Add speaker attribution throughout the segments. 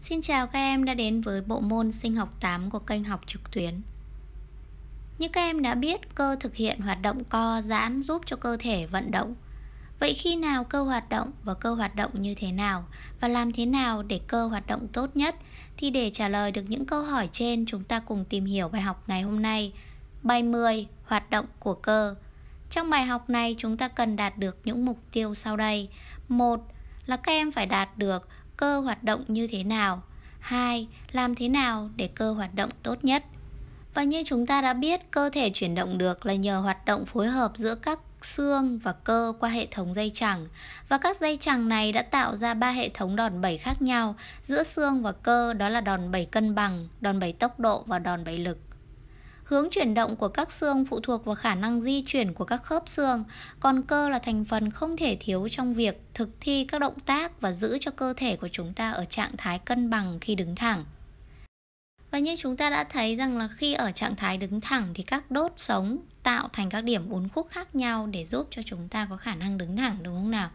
Speaker 1: Xin chào các em đã đến với bộ môn sinh học 8 của kênh học trực tuyến. Như các em đã biết, cơ thực hiện hoạt động co giãn giúp cho cơ thể vận động. Vậy khi nào cơ hoạt động và cơ hoạt động như thế nào và làm thế nào để cơ hoạt động tốt nhất thì để trả lời được những câu hỏi trên chúng ta cùng tìm hiểu bài học ngày hôm nay. Bài 10: Hoạt động của cơ. Trong bài học này chúng ta cần đạt được những mục tiêu sau đây. một Là các em phải đạt được cơ hoạt động như thế nào. 2. Làm thế nào để cơ hoạt động tốt nhất. Và như chúng ta đã biết, cơ thể chuyển động được là nhờ hoạt động phối hợp giữa các xương và cơ qua hệ thống dây chẳng. và các dây chẳng này đã tạo ra ba hệ thống đòn bẩy khác nhau giữa xương và cơ đó là đòn bẩy cân bằng, đòn bẩy tốc độ và đòn bẩy lực. Hướng chuyển động của các xương phụ thuộc vào khả năng di chuyển của các khớp xương, còn cơ là thành phần không thể thiếu trong việc thực thi các động tác và giữ cho cơ thể của chúng ta ở trạng thái cân bằng khi đứng thẳng. Và như chúng ta đã thấy rằng là khi ở trạng thái đứng thẳng thì các đốt sống tạo thành các điểm uốn khúc khác nhau để giúp cho chúng ta có khả năng đứng thẳng đúng không nào?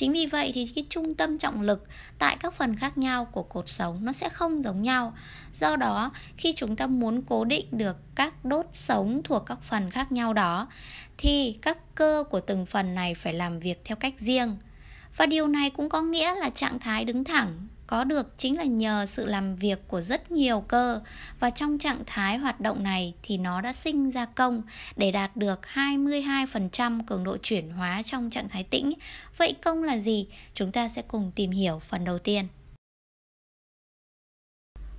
Speaker 1: chính vì vậy thì cái trung tâm trọng lực tại các phần khác nhau của cột sống nó sẽ không giống nhau do đó khi chúng ta muốn cố định được các đốt sống thuộc các phần khác nhau đó thì các cơ của từng phần này phải làm việc theo cách riêng và điều này cũng có nghĩa là trạng thái đứng thẳng có được chính là nhờ sự làm việc của rất nhiều cơ và trong trạng thái hoạt động này thì nó đã sinh ra công để đạt được 22% cường độ chuyển hóa trong trạng thái tĩnh. Vậy công là gì? Chúng ta sẽ cùng tìm hiểu phần đầu tiên.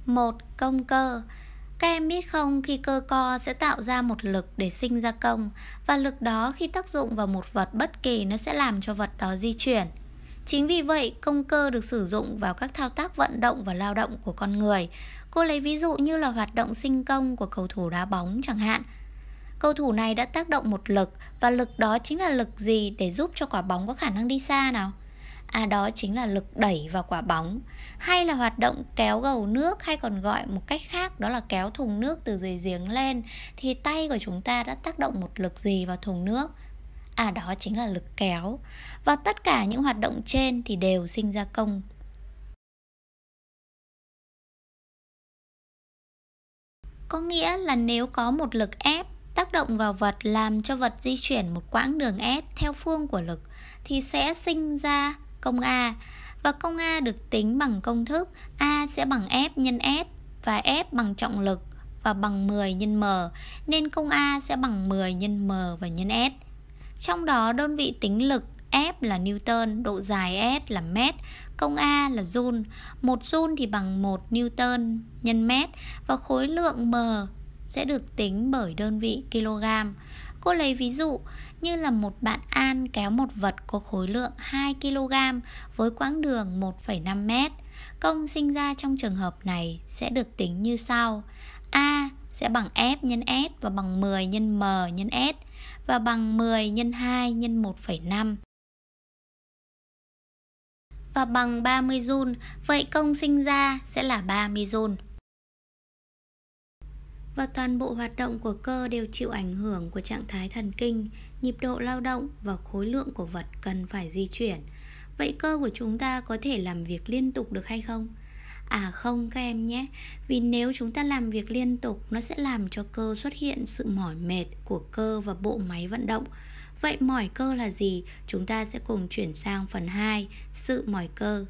Speaker 1: một Công cơ các em biết không, khi cơ co sẽ tạo ra một lực để sinh ra công và lực đó khi tác dụng vào một vật bất kỳ nó sẽ làm cho vật đó di chuyển. Chính vì vậy, công cơ được sử dụng vào các thao tác vận động và lao động của con người. Cô lấy ví dụ như là hoạt động sinh công của cầu thủ đá bóng chẳng hạn. Cầu thủ này đã tác động một lực và lực đó chính là lực gì để giúp cho quả bóng có khả năng đi xa nào? À đó chính là lực đẩy vào quả bóng Hay là hoạt động kéo gầu nước hay còn gọi một cách khác đó là kéo thùng nước từ dưới giếng lên Thì tay của chúng ta đã tác động một lực gì vào thùng nước à đó chính là lực kéo và tất cả những hoạt động trên thì đều sinh ra công có nghĩa là nếu có một lực ép tác động vào vật làm cho vật di chuyển một quãng đường S theo phương của lực thì sẽ sinh ra công A và công A được tính bằng công thức A sẽ bằng F nhân S và F bằng trọng lực và bằng 10 nhân M nên công A sẽ bằng 10 nhân M và nhân S. Trong đó đơn vị tính lực F là Newton, độ dài S là mét, công A là joule. Một joule thì bằng 1 Newton nhân mét và khối lượng M sẽ được tính bởi đơn vị kg. Cô lấy ví dụ như là một bạn An kéo một vật có khối lượng 2 kg với quãng đường 1,5 m. Công sinh ra trong trường hợp này sẽ được tính như sau. A sẽ bằng F nhân S và bằng 10 nhân M nhân S và bằng 10 x 2 x 1,5 và bằng 30 joule, vậy công sinh ra sẽ là 30 joule. Và toàn bộ hoạt động của cơ đều chịu ảnh hưởng của trạng thái thần kinh, nhịp độ lao động và khối lượng của vật cần phải di chuyển. Vậy cơ của chúng ta có thể làm việc liên tục được hay không? À không các em nhé Vì nếu chúng ta làm việc liên tục Nó sẽ làm cho cơ xuất hiện sự mỏi mệt của cơ và bộ máy vận động Vậy mỏi cơ là gì? Chúng ta sẽ cùng chuyển sang phần 2 Sự mỏi cơ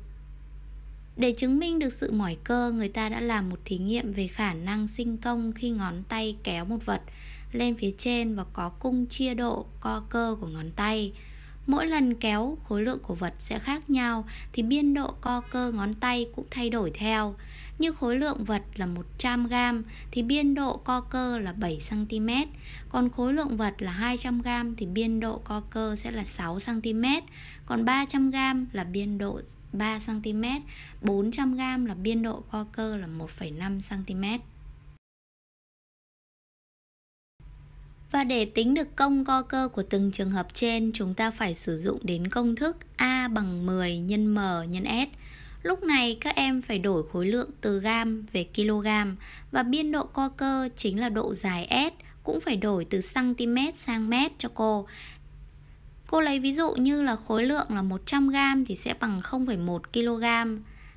Speaker 1: để chứng minh được sự mỏi cơ, người ta đã làm một thí nghiệm về khả năng sinh công khi ngón tay kéo một vật lên phía trên và có cung chia độ co cơ của ngón tay mỗi lần kéo khối lượng của vật sẽ khác nhau thì biên độ co cơ ngón tay cũng thay đổi theo. Như khối lượng vật là 100g thì biên độ co cơ là 7cm, còn khối lượng vật là 200g thì biên độ co cơ sẽ là 6cm, còn 300g là biên độ 3cm, 400g là biên độ co cơ là 1,5cm. Và để tính được công co cơ của từng trường hợp trên, chúng ta phải sử dụng đến công thức A bằng 10 nhân M nhân S. Lúc này các em phải đổi khối lượng từ gam về kg và biên độ co cơ chính là độ dài S cũng phải đổi từ cm sang mét cho cô. Cô lấy ví dụ như là khối lượng là 100g thì sẽ bằng 0,1 kg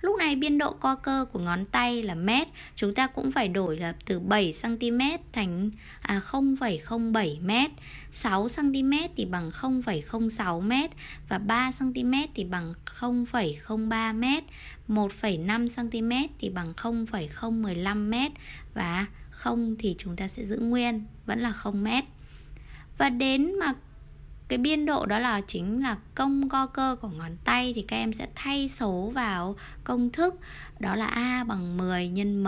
Speaker 1: Lúc này biên độ co cơ của ngón tay là mét, chúng ta cũng phải đổi là từ 7 cm thành à 0,07 m, 6 cm thì bằng 0,06 m và 3 cm thì bằng 0,03 m, 1,5 cm thì bằng 0,015 m và 0 thì chúng ta sẽ giữ nguyên, vẫn là 0 m. Và đến mà cái biên độ đó là chính là công co cơ của ngón tay thì các em sẽ thay số vào công thức đó là a bằng 10 nhân m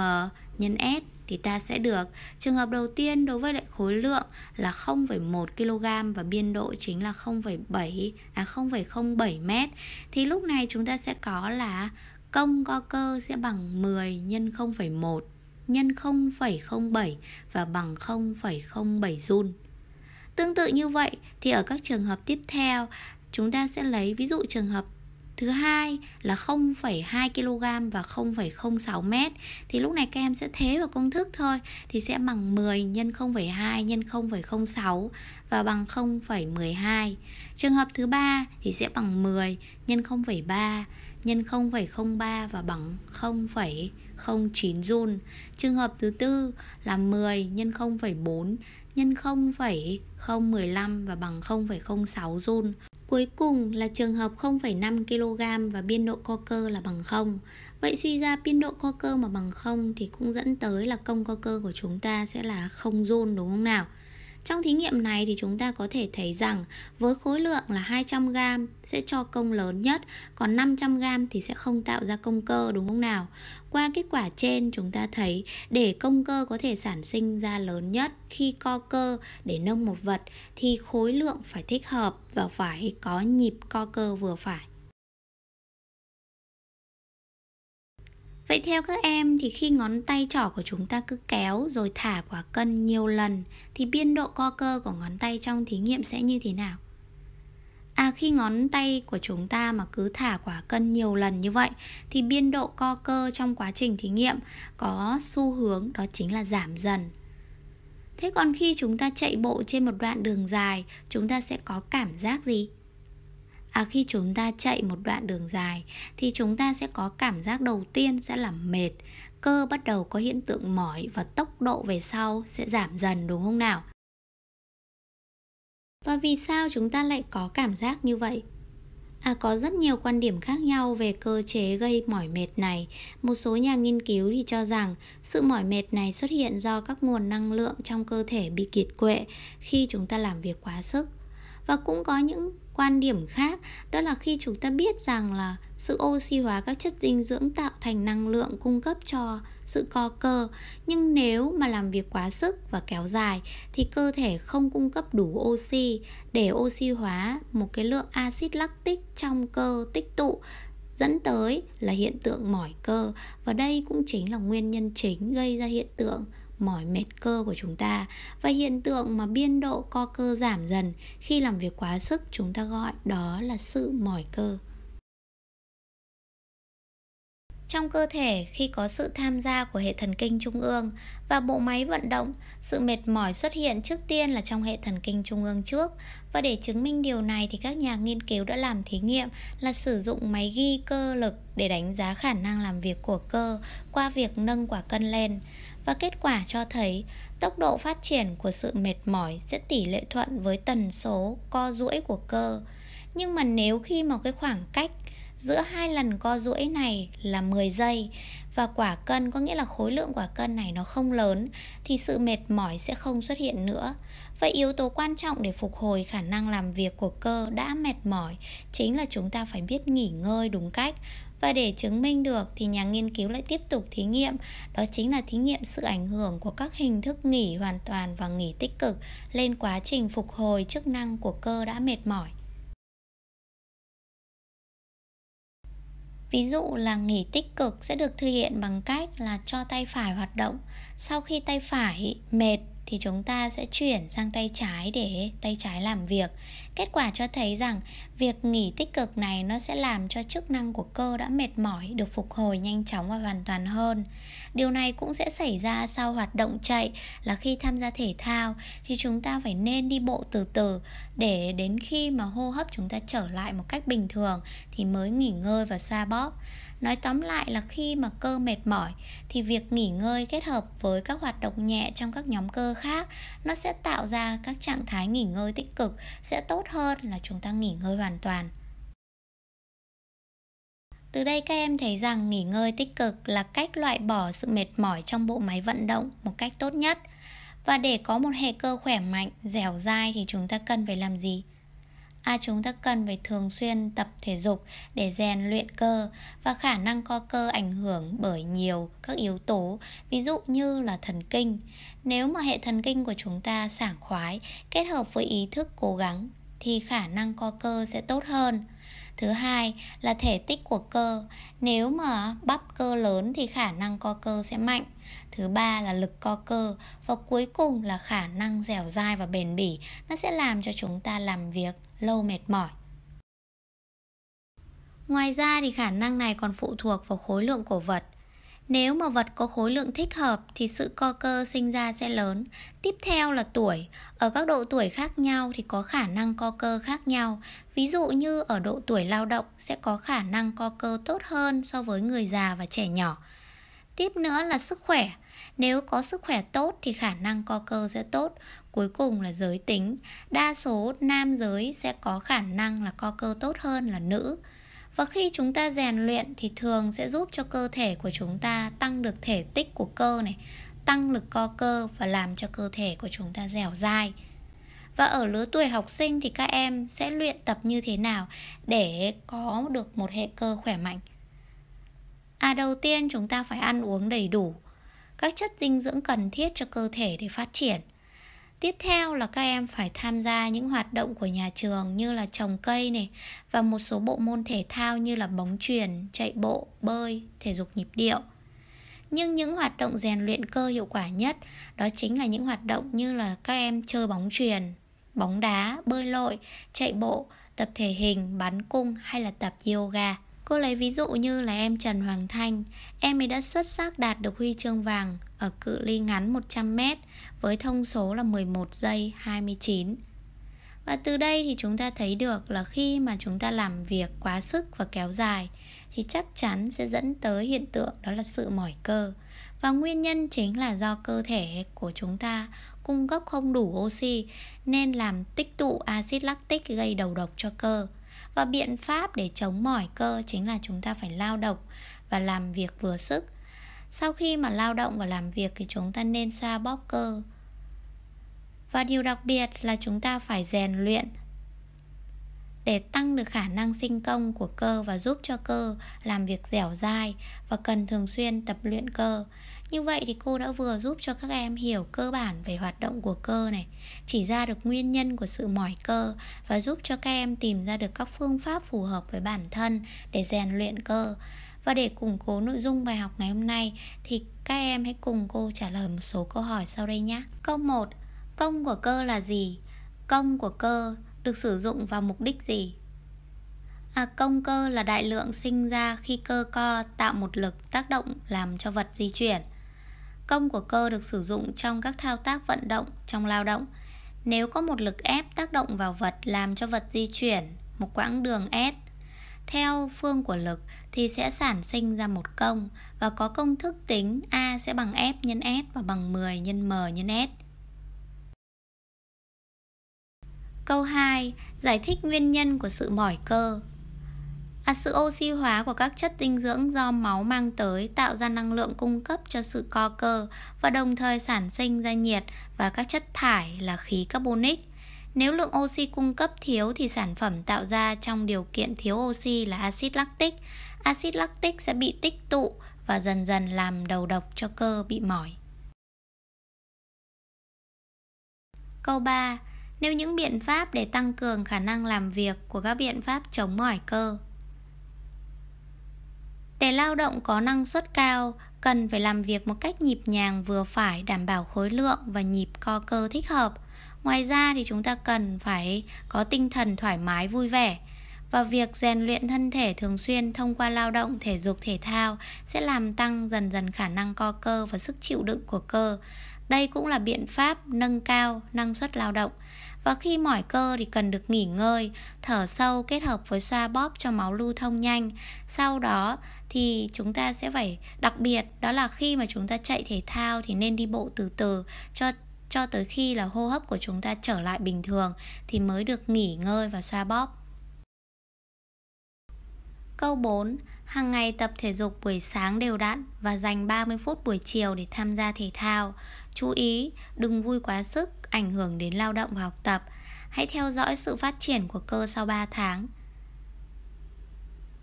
Speaker 1: nhân s thì ta sẽ được trường hợp đầu tiên đối với lại khối lượng là 0,1 kg và biên độ chính là 0,7 à 0,07 m thì lúc này chúng ta sẽ có là công co cơ sẽ bằng 10 nhân 0,1 nhân 0,07 và bằng 0,07 joule Tương tự như vậy thì ở các trường hợp tiếp theo chúng ta sẽ lấy ví dụ trường hợp thứ hai là 0,2 kg và 0,06 m thì lúc này các em sẽ thế vào công thức thôi thì sẽ bằng 10 nhân 0,2 nhân 0,06 và bằng 0,12. Trường hợp thứ ba thì sẽ bằng 10 nhân 0,3 nhân 0,03 và bằng 0,09 joule. Trường hợp thứ tư là 10 nhân 0,4 nhân 0,015 và bằng 0,06 joule. Cuối cùng là trường hợp 0,5 kg và biên độ co cơ là bằng 0. Vậy suy ra biên độ co cơ mà bằng 0 thì cũng dẫn tới là công co cơ của chúng ta sẽ là 0 joule đúng không nào? Trong thí nghiệm này thì chúng ta có thể thấy rằng với khối lượng là 200g sẽ cho công lớn nhất, còn 500g thì sẽ không tạo ra công cơ đúng không nào? Qua kết quả trên chúng ta thấy để công cơ có thể sản sinh ra lớn nhất khi co cơ để nâng một vật thì khối lượng phải thích hợp và phải có nhịp co cơ vừa phải. Vậy theo các em thì khi ngón tay trỏ của chúng ta cứ kéo rồi thả quả cân nhiều lần thì biên độ co cơ của ngón tay trong thí nghiệm sẽ như thế nào? À khi ngón tay của chúng ta mà cứ thả quả cân nhiều lần như vậy thì biên độ co cơ trong quá trình thí nghiệm có xu hướng đó chính là giảm dần. Thế còn khi chúng ta chạy bộ trên một đoạn đường dài, chúng ta sẽ có cảm giác gì? à, khi chúng ta chạy một đoạn đường dài thì chúng ta sẽ có cảm giác đầu tiên sẽ là mệt cơ bắt đầu có hiện tượng mỏi và tốc độ về sau sẽ giảm dần đúng không nào và vì sao chúng ta lại có cảm giác như vậy À, có rất nhiều quan điểm khác nhau về cơ chế gây mỏi mệt này. Một số nhà nghiên cứu thì cho rằng sự mỏi mệt này xuất hiện do các nguồn năng lượng trong cơ thể bị kiệt quệ khi chúng ta làm việc quá sức và cũng có những quan điểm khác đó là khi chúng ta biết rằng là sự oxy hóa các chất dinh dưỡng tạo thành năng lượng cung cấp cho sự co cơ nhưng nếu mà làm việc quá sức và kéo dài thì cơ thể không cung cấp đủ oxy để oxy hóa một cái lượng axit lactic trong cơ tích tụ dẫn tới là hiện tượng mỏi cơ và đây cũng chính là nguyên nhân chính gây ra hiện tượng mỏi mệt cơ của chúng ta và hiện tượng mà biên độ co cơ giảm dần khi làm việc quá sức chúng ta gọi đó là sự mỏi cơ trong cơ thể khi có sự tham gia của hệ thần kinh trung ương và bộ máy vận động sự mệt mỏi xuất hiện trước tiên là trong hệ thần kinh trung ương trước và để chứng minh điều này thì các nhà nghiên cứu đã làm thí nghiệm là sử dụng máy ghi cơ lực để đánh giá khả năng làm việc của cơ qua việc nâng quả cân lên và kết quả cho thấy tốc độ phát triển của sự mệt mỏi sẽ tỷ lệ thuận với tần số co duỗi của cơ. Nhưng mà nếu khi mà cái khoảng cách giữa hai lần co duỗi này là 10 giây và quả cân có nghĩa là khối lượng quả cân này nó không lớn thì sự mệt mỏi sẽ không xuất hiện nữa. Vậy yếu tố quan trọng để phục hồi khả năng làm việc của cơ đã mệt mỏi chính là chúng ta phải biết nghỉ ngơi đúng cách và để chứng minh được thì nhà nghiên cứu lại tiếp tục thí nghiệm, đó chính là thí nghiệm sự ảnh hưởng của các hình thức nghỉ hoàn toàn và nghỉ tích cực lên quá trình phục hồi chức năng của cơ đã mệt mỏi. Ví dụ là nghỉ tích cực sẽ được thực hiện bằng cách là cho tay phải hoạt động. Sau khi tay phải mệt thì chúng ta sẽ chuyển sang tay trái để tay trái làm việc kết quả cho thấy rằng việc nghỉ tích cực này nó sẽ làm cho chức năng của cơ đã mệt mỏi được phục hồi nhanh chóng và hoàn toàn hơn điều này cũng sẽ xảy ra sau hoạt động chạy là khi tham gia thể thao thì chúng ta phải nên đi bộ từ từ để đến khi mà hô hấp chúng ta trở lại một cách bình thường thì mới nghỉ ngơi và xoa bóp nói tóm lại là khi mà cơ mệt mỏi thì việc nghỉ ngơi kết hợp với các hoạt động nhẹ trong các nhóm cơ khác nó sẽ tạo ra các trạng thái nghỉ ngơi tích cực sẽ tốt hơn là chúng ta nghỉ ngơi hoàn toàn từ đây các em thấy rằng nghỉ ngơi tích cực là cách loại bỏ sự mệt mỏi trong bộ máy vận động một cách tốt nhất và để có một hệ cơ khỏe mạnh dẻo dai thì chúng ta cần phải làm gì à chúng ta cần phải thường xuyên tập thể dục để rèn luyện cơ và khả năng co cơ ảnh hưởng bởi nhiều các yếu tố ví dụ như là thần kinh nếu mà hệ thần kinh của chúng ta sảng khoái kết hợp với ý thức cố gắng thì khả năng co cơ sẽ tốt hơn thứ hai là thể tích của cơ nếu mà bắp cơ lớn thì khả năng co cơ sẽ mạnh thứ ba là lực co cơ và cuối cùng là khả năng dẻo dai và bền bỉ nó sẽ làm cho chúng ta làm việc lâu mệt mỏi ngoài ra thì khả năng này còn phụ thuộc vào khối lượng cổ vật nếu mà vật có khối lượng thích hợp thì sự co cơ sinh ra sẽ lớn. Tiếp theo là tuổi. Ở các độ tuổi khác nhau thì có khả năng co cơ khác nhau. Ví dụ như ở độ tuổi lao động sẽ có khả năng co cơ tốt hơn so với người già và trẻ nhỏ. Tiếp nữa là sức khỏe. Nếu có sức khỏe tốt thì khả năng co cơ sẽ tốt. Cuối cùng là giới tính. Đa số nam giới sẽ có khả năng là co cơ tốt hơn là nữ và khi chúng ta rèn luyện thì thường sẽ giúp cho cơ thể của chúng ta tăng được thể tích của cơ này tăng lực co cơ và làm cho cơ thể của chúng ta dẻo dai và ở lứa tuổi học sinh thì các em sẽ luyện tập như thế nào để có được một hệ cơ khỏe mạnh à đầu tiên chúng ta phải ăn uống đầy đủ các chất dinh dưỡng cần thiết cho cơ thể để phát triển tiếp theo là các em phải tham gia những hoạt động của nhà trường như là trồng cây này và một số bộ môn thể thao như là bóng chuyền chạy bộ bơi thể dục nhịp điệu nhưng những hoạt động rèn luyện cơ hiệu quả nhất đó chính là những hoạt động như là các em chơi bóng chuyền bóng đá bơi lội chạy bộ tập thể hình bắn cung hay là tập yoga cô lấy ví dụ như là em trần hoàng thanh em ấy đã xuất sắc đạt được huy chương vàng ở cự ly ngắn 100m với thông số là 11 giây 29. Và từ đây thì chúng ta thấy được là khi mà chúng ta làm việc quá sức và kéo dài thì chắc chắn sẽ dẫn tới hiện tượng đó là sự mỏi cơ. Và nguyên nhân chính là do cơ thể của chúng ta cung cấp không đủ oxy nên làm tích tụ axit lactic gây đầu độc cho cơ. Và biện pháp để chống mỏi cơ chính là chúng ta phải lao động và làm việc vừa sức sau khi mà lao động và làm việc thì chúng ta nên xoa bóp cơ và điều đặc biệt là chúng ta phải rèn luyện để tăng được khả năng sinh công của cơ và giúp cho cơ làm việc dẻo dai và cần thường xuyên tập luyện cơ. Như vậy thì cô đã vừa giúp cho các em hiểu cơ bản về hoạt động của cơ này, chỉ ra được nguyên nhân của sự mỏi cơ và giúp cho các em tìm ra được các phương pháp phù hợp với bản thân để rèn luyện cơ. Và để củng cố nội dung bài học ngày hôm nay thì các em hãy cùng cô trả lời một số câu hỏi sau đây nhé. Câu 1. Công của cơ là gì? Công của cơ được sử dụng vào mục đích gì? À, công cơ là đại lượng sinh ra khi cơ co tạo một lực tác động làm cho vật di chuyển. Công của cơ được sử dụng trong các thao tác vận động trong lao động. Nếu có một lực ép tác động vào vật làm cho vật di chuyển một quãng đường s theo phương của lực thì sẽ sản sinh ra một công và có công thức tính A sẽ bằng F nhân S và bằng 10 nhân M nhân S. Câu 2. Giải thích nguyên nhân của sự mỏi cơ À, sự oxy hóa của các chất dinh dưỡng do máu mang tới tạo ra năng lượng cung cấp cho sự co cơ và đồng thời sản sinh ra nhiệt và các chất thải là khí carbonic. Nếu lượng oxy cung cấp thiếu thì sản phẩm tạo ra trong điều kiện thiếu oxy là axit lactic. Axit lactic sẽ bị tích tụ và dần dần làm đầu độc cho cơ bị mỏi. Câu 3. Nêu những biện pháp để tăng cường khả năng làm việc của các biện pháp chống mỏi cơ. Để lao động có năng suất cao, cần phải làm việc một cách nhịp nhàng vừa phải đảm bảo khối lượng và nhịp co cơ thích hợp ngoài ra thì chúng ta cần phải có tinh thần thoải mái vui vẻ và việc rèn luyện thân thể thường xuyên thông qua lao động thể dục thể thao sẽ làm tăng dần dần khả năng co cơ và sức chịu đựng của cơ đây cũng là biện pháp nâng cao năng suất lao động và khi mỏi cơ thì cần được nghỉ ngơi thở sâu kết hợp với xoa bóp cho máu lưu thông nhanh sau đó thì chúng ta sẽ phải đặc biệt đó là khi mà chúng ta chạy thể thao thì nên đi bộ từ từ cho cho tới khi là hô hấp của chúng ta trở lại bình thường thì mới được nghỉ ngơi và xoa bóp. Câu 4. Hàng ngày tập thể dục buổi sáng đều đặn và dành 30 phút buổi chiều để tham gia thể thao. Chú ý, đừng vui quá sức, ảnh hưởng đến lao động và học tập. Hãy theo dõi sự phát triển của cơ sau 3 tháng.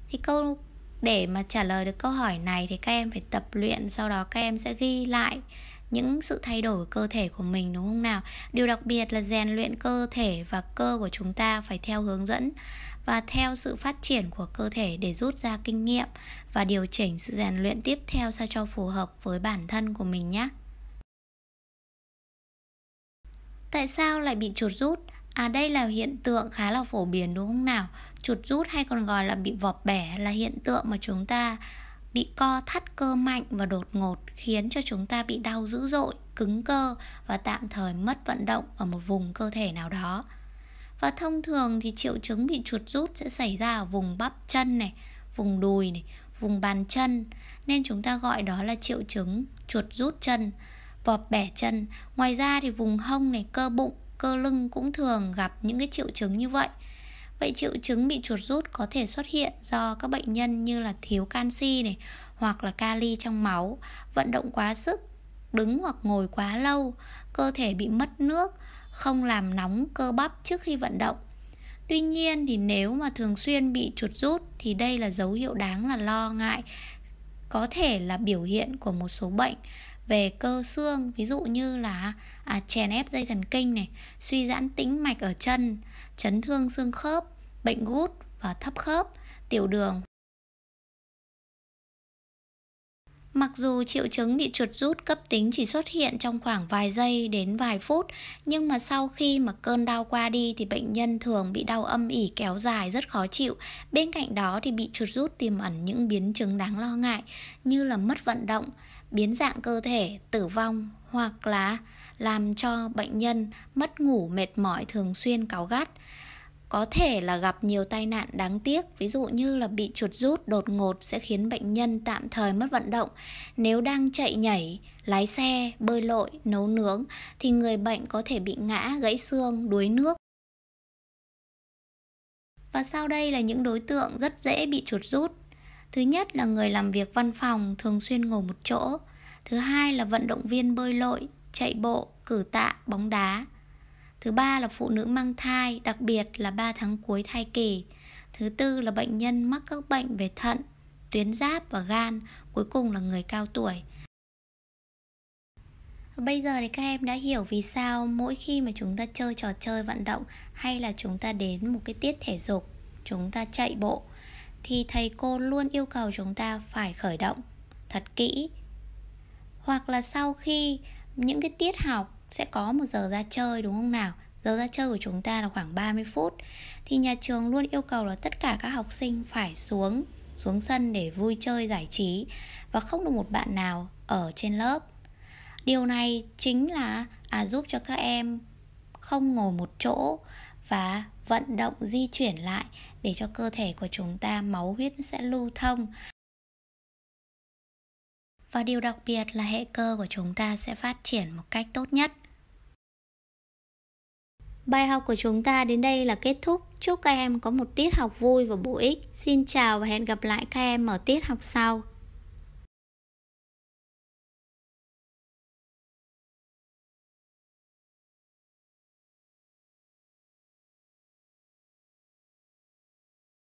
Speaker 1: Thì câu để mà trả lời được câu hỏi này thì các em phải tập luyện, sau đó các em sẽ ghi lại những sự thay đổi của cơ thể của mình đúng không nào điều đặc biệt là rèn luyện cơ thể và cơ của chúng ta phải theo hướng dẫn và theo sự phát triển của cơ thể để rút ra kinh nghiệm và điều chỉnh sự rèn luyện tiếp theo sao cho phù hợp với bản thân của mình nhé tại sao lại bị chuột rút À đây là hiện tượng khá là phổ biến đúng không nào? Chuột rút hay còn gọi là bị vọp bẻ là hiện tượng mà chúng ta bị co thắt cơ mạnh và đột ngột khiến cho chúng ta bị đau dữ dội cứng cơ và tạm thời mất vận động ở một vùng cơ thể nào đó và thông thường thì triệu chứng bị chuột rút sẽ xảy ra ở vùng bắp chân này vùng đùi này vùng bàn chân nên chúng ta gọi đó là triệu chứng chuột rút chân vọp bẻ chân ngoài ra thì vùng hông này cơ bụng cơ lưng cũng thường gặp những cái triệu chứng như vậy Vậy triệu chứng bị chuột rút có thể xuất hiện do các bệnh nhân như là thiếu canxi này hoặc là kali trong máu, vận động quá sức, đứng hoặc ngồi quá lâu, cơ thể bị mất nước, không làm nóng cơ bắp trước khi vận động. Tuy nhiên thì nếu mà thường xuyên bị chuột rút thì đây là dấu hiệu đáng là lo ngại, có thể là biểu hiện của một số bệnh về cơ xương ví dụ như là à, chèn ép dây thần kinh này suy giãn tĩnh mạch ở chân chấn thương xương khớp, bệnh gút và thấp khớp, tiểu đường. Mặc dù triệu chứng bị chuột rút cấp tính chỉ xuất hiện trong khoảng vài giây đến vài phút, nhưng mà sau khi mà cơn đau qua đi thì bệnh nhân thường bị đau âm ỉ kéo dài rất khó chịu. Bên cạnh đó thì bị chuột rút tiềm ẩn những biến chứng đáng lo ngại như là mất vận động, biến dạng cơ thể, tử vong hoặc là làm cho bệnh nhân mất ngủ mệt mỏi thường xuyên cáu gắt có thể là gặp nhiều tai nạn đáng tiếc ví dụ như là bị chuột rút đột ngột sẽ khiến bệnh nhân tạm thời mất vận động nếu đang chạy nhảy lái xe bơi lội nấu nướng thì người bệnh có thể bị ngã gãy xương đuối nước và sau đây là những đối tượng rất dễ bị chuột rút thứ nhất là người làm việc văn phòng thường xuyên ngồi một chỗ thứ hai là vận động viên bơi lội chạy bộ, cử tạ, bóng đá. Thứ ba là phụ nữ mang thai, đặc biệt là 3 tháng cuối thai kỳ. Thứ tư là bệnh nhân mắc các bệnh về thận, tuyến giáp và gan, cuối cùng là người cao tuổi. Bây giờ thì các em đã hiểu vì sao mỗi khi mà chúng ta chơi trò chơi vận động hay là chúng ta đến một cái tiết thể dục, chúng ta chạy bộ thì thầy cô luôn yêu cầu chúng ta phải khởi động thật kỹ. Hoặc là sau khi những cái tiết học sẽ có một giờ ra chơi đúng không nào giờ ra chơi của chúng ta là khoảng 30 phút thì nhà trường luôn yêu cầu là tất cả các học sinh phải xuống xuống sân để vui chơi giải trí và không được một bạn nào ở trên lớp điều này chính là à, giúp cho các em không ngồi một chỗ và vận động di chuyển lại để cho cơ thể của chúng ta máu huyết sẽ lưu thông và điều đặc biệt là hệ cơ của chúng ta sẽ phát triển một cách tốt nhất. Bài học của chúng ta đến đây là kết thúc. Chúc các em có một tiết học vui và bổ ích. Xin chào và hẹn gặp lại các em ở tiết học sau.